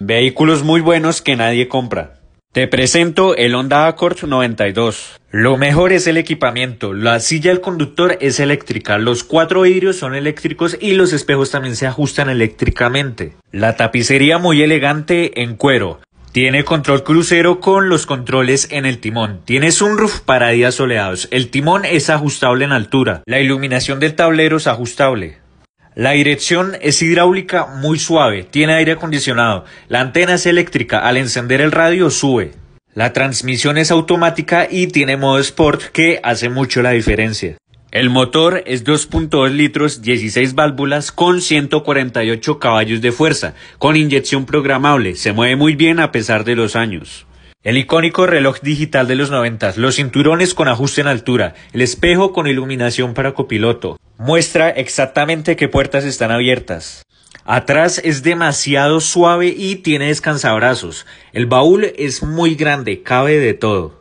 Vehículos muy buenos que nadie compra. Te presento el Honda Accord 92. Lo mejor es el equipamiento. La silla del conductor es eléctrica, los cuatro vidrios son eléctricos y los espejos también se ajustan eléctricamente. La tapicería muy elegante en cuero. Tiene control crucero con los controles en el timón. Tiene roof para días soleados. El timón es ajustable en altura. La iluminación del tablero es ajustable. La dirección es hidráulica muy suave, tiene aire acondicionado, la antena es eléctrica, al encender el radio sube. La transmisión es automática y tiene modo sport que hace mucho la diferencia. El motor es 2.2 litros, 16 válvulas con 148 caballos de fuerza, con inyección programable. Se mueve muy bien a pesar de los años. El icónico reloj digital de los 90, los cinturones con ajuste en altura, el espejo con iluminación para copiloto. Muestra exactamente qué puertas están abiertas. Atrás es demasiado suave y tiene descansabrazos. El baúl es muy grande, cabe de todo.